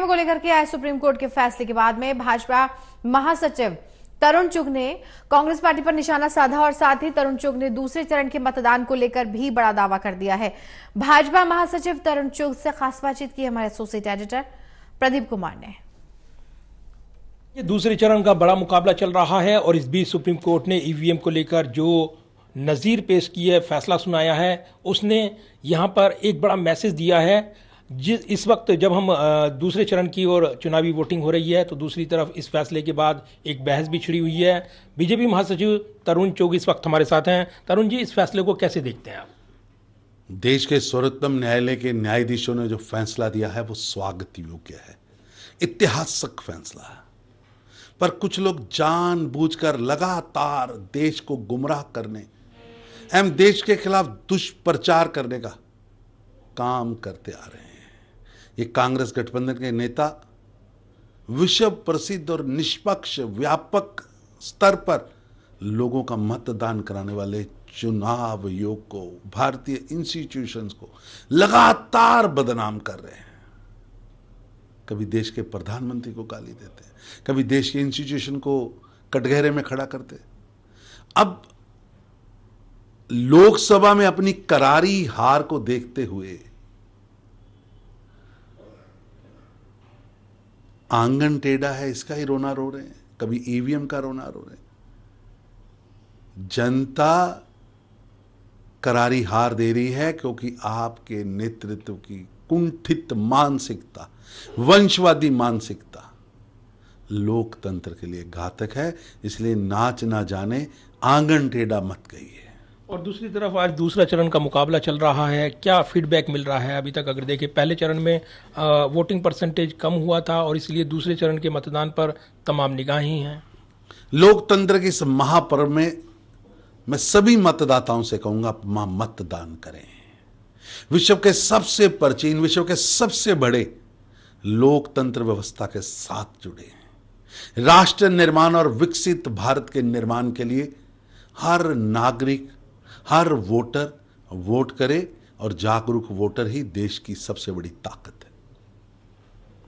नियम को लेकर के आए सुप्रीम कोर्ट के फैसले के बाद में भाजपा महासचिव तरुण चुग ने कांग्रेस पार्टी पर निशाना साधा और साथ ही तरुण चुग ने दूसरे चरण के मतदान को लेकर भी बड़ा दावा कर दिया है भाजपा महासचिव तरुण चुग से खास बातचीत की हमारे एसोसिएट एडिटर प्रदीप कुमार ने ये दूसरे चरण का बड़ा मुकाबला चल रहा है और इस बीच सुप्रीम कोर्ट ने ईवीएम e को लेकर जो नज़ीर पेश की है फैसला सुनाया है उसने यहाँ पर एक बड़ा मैसेज दिया है जिस इस वक्त जब हम दूसरे चरण की ओर चुनावी वोटिंग हो रही है तो दूसरी तरफ इस फैसले के बाद एक बहस भी छिड़ी हुई है बीजेपी महासचिव तरुण चोग इस वक्त हमारे साथ हैं तरुण जी इस फैसले को कैसे देखते हैं आप देश के सर्वोत्तम न्यायालय के न्यायाधीशों ने जो फैसला दिया है वो स्वागत योग्य है इतिहासक फैसला है पर कुछ लोग जान लगातार देश को गुमराह करने एवं देश के खिलाफ दुष्प्रचार करने का काम करते आ रहे हैं ये कांग्रेस गठबंधन के नेता विश्व प्रसिद्ध और निष्पक्ष व्यापक स्तर पर लोगों का मतदान कराने वाले चुनाव योग को भारतीय इंस्टीट्यूशंस को लगातार बदनाम कर रहे हैं कभी देश के प्रधानमंत्री को गाली देते हैं कभी देश के इंस्टीट्यूशन को कटघरे में खड़ा करते अब लोकसभा में अपनी करारी हार को देखते हुए आंगन टेढ़ा है इसका ही रोना रो रहे हैं कभी ईवीएम का रोना रो रहे हैं जनता करारी हार दे रही है क्योंकि आपके नेतृत्व की कुंठित मानसिकता वंशवादी मानसिकता लोकतंत्र के लिए घातक है इसलिए नाच ना जाने आंगन टेढ़ा मत गई और दूसरी तरफ आज दूसरा चरण का मुकाबला चल रहा है क्या फीडबैक मिल रहा है अभी तक अगर देखें पहले चरण में वोटिंग परसेंटेज कम हुआ था और इसलिए दूसरे चरण के मतदान पर तमाम निगाहें हैं लोकतंत्र के इस महापर्व में मैं सभी मतदाताओं से कहूंगा मां मतदान करें विश्व के सबसे प्राचीन विश्व के सबसे बड़े लोकतंत्र व्यवस्था के साथ जुड़े हैं राष्ट्र निर्माण और विकसित भारत के निर्माण के लिए हर नागरिक हर वोटर वोट करे और जागरूक वोटर ही देश की सबसे बड़ी ताकत है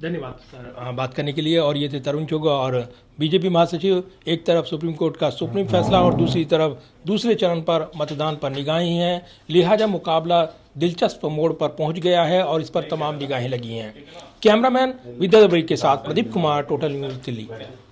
धन्यवाद सर बात करने के लिए और ये थे तरुण चौगा और बीजेपी महासचिव एक तरफ सुप्रीम कोर्ट का सुप्रीम फैसला और दूसरी तरफ दूसरे चरण पर मतदान पर निगाहें हैं लिहाजा मुकाबला दिलचस्प मोड़ पर पहुंच गया है और इस पर तमाम निगाहें लगी हैं कैमरामैन विद्या के साथ प्रदीप कुमार टोटल न्यूज दिल्ली